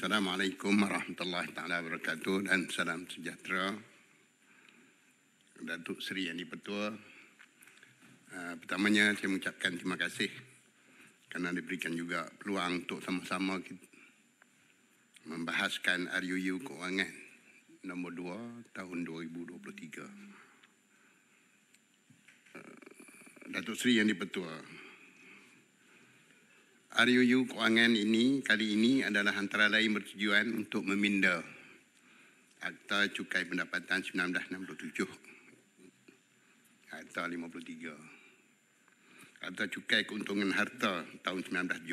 Assalamualaikum warahmatullahi taala wabarakatuh dan salam sejahtera Datuk Seri Yang Dipertua. Uh, pertamanya saya mengucapkan terima kasih kerana diberikan juga peluang untuk sama-sama kita membahaskan RUU Kewangan, nombor 2 tahun 2023. Uh, Datuk Seri Yang Dipertua. RUU kewangan ini kali ini adalah antara lain bertujuan untuk meminda Akta Cukai Pendapatan 1967 Akta 53 Akta Cukai Keuntungan Harta tahun 1976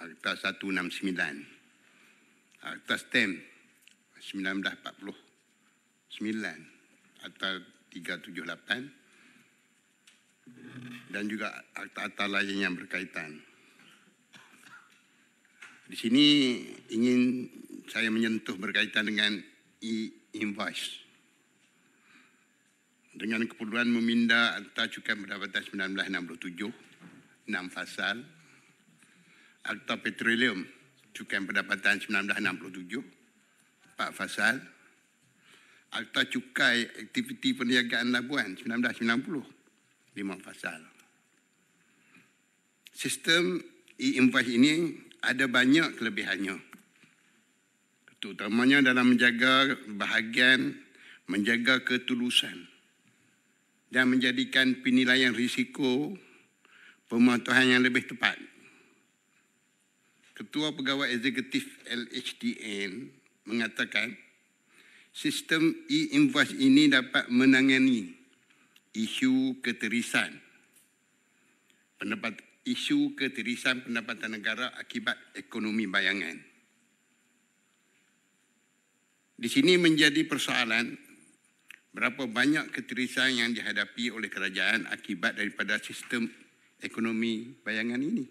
Akta 169 Akta STEM 1949 Akta 378 dan juga akta-akta lain yang berkaitan. Di sini ingin saya menyentuh berkaitan dengan e-invoice. Dengan keperluan meminda Akta Cukai Pendapatan 1967, enam pasal. Akta Petroleum Cukai Pendapatan 1967, empat pasal. Akta Cukai Aktiviti Perniagaan Labuan 1990, lima pasal. Sistem e-invoice ini ada banyak kelebihannya. Terutamanya dalam menjaga bahagian, menjaga ketulusan. Dan menjadikan penilaian risiko pematuhan yang lebih tepat. Ketua Pegawai Eksekutif LHDN mengatakan, sistem e-invoice ini dapat menangani isu keterisan. Pendapat isu ketirisan pendapatan negara akibat ekonomi bayangan. Di sini menjadi persoalan berapa banyak ketirisan yang dihadapi oleh kerajaan akibat daripada sistem ekonomi bayangan ini.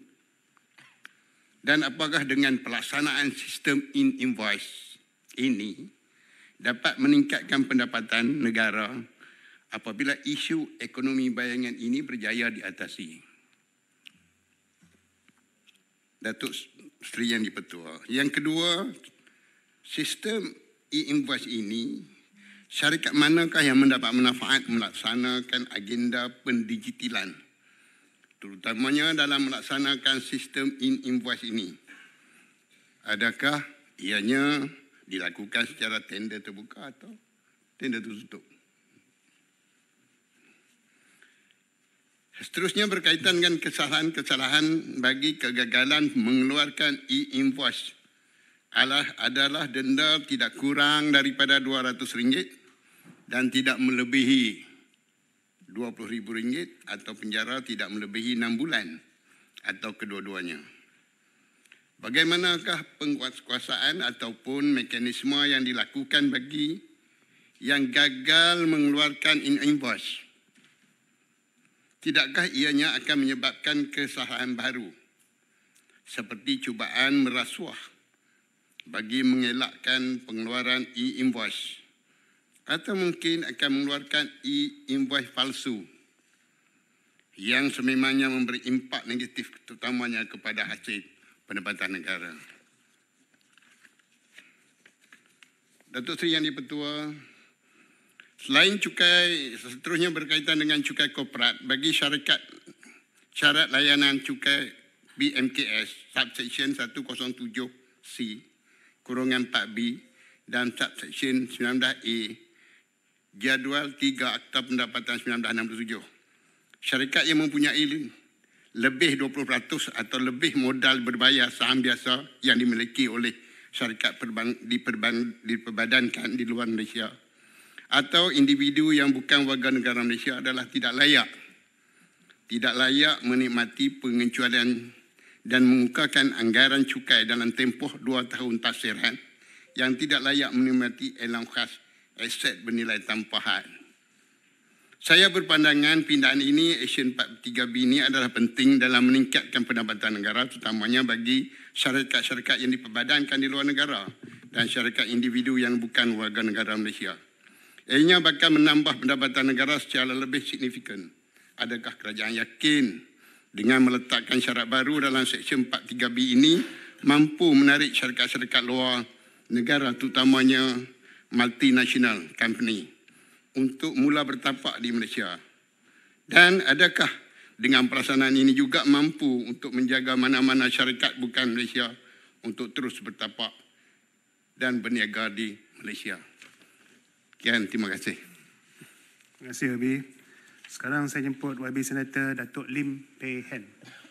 Dan apakah dengan pelaksanaan sistem in invoice ini dapat meningkatkan pendapatan negara apabila isu ekonomi bayangan ini berjaya diatasi? Datuk Seri Yang Dipertua. Yang kedua, sistem e-invoice ini, syarikat manakah yang mendapat manfaat melaksanakan agenda pendigitalan? Terutamanya dalam melaksanakan sistem e-invoice ini. Adakah ianya dilakukan secara tender terbuka atau tender tertutup? Seterusnya berkaitan dengan kesalahan-kesalahan bagi kegagalan mengeluarkan e-invoice adalah adalah denda tidak kurang daripada RM200 dan tidak melebihi RM20,000 atau penjara tidak melebihi 6 bulan atau kedua-duanya. Bagaimanakah penguasaan ataupun mekanisme yang dilakukan bagi yang gagal mengeluarkan invoice? tidakkah ianya akan menyebabkan kesalahan baru seperti cubaan merasuah bagi mengelakkan pengeluaran e-invoice atau mungkin akan mengeluarkan e-invoice palsu yang sememangnya memberi impak negatif terutamanya kepada hasil pendapatan negara. Datuk Seri Yang di Petua, Selain cukai seterusnya berkaitan dengan cukai korporat, bagi syarikat syarat layanan cukai BMKS subsection 107C kurungan 4B dan subsection 19A jadual 3 Akta Pendapatan 1967. Syarikat yang mempunyai lebih 20% atau lebih modal berbayar saham biasa yang dimiliki oleh syarikat diperbadankan di luar Malaysia atau individu yang bukan warga negara Malaysia adalah tidak layak. Tidak layak menikmati pengecualian dan mengukakan anggaran cukai dalam tempoh dua tahun tafsiran eh, yang tidak layak menikmati elam khas aset bernilai tambahan. Saya berpandangan pindahan ini, Asian 43B ini adalah penting dalam meningkatkan pendapatan negara terutamanya bagi syarikat-syarikat yang diperbadankan di luar negara dan syarikat individu yang bukan warga negara Malaysia. Ianya bakal menambah pendapatan negara secara lebih signifikan. Adakah kerajaan yakin dengan meletakkan syarat baru dalam seksyen 43B ini mampu menarik syarikat-syarikat luar negara terutamanya multinational company untuk mula bertapak di Malaysia? Dan adakah dengan perasanan ini juga mampu untuk menjaga mana-mana syarikat bukan Malaysia untuk terus bertapak dan berniaga di Malaysia? Sekian, terima kasih. Terima kasih, Abi. Sekarang saya jemput YB Senator Datuk Lim Pei Hen.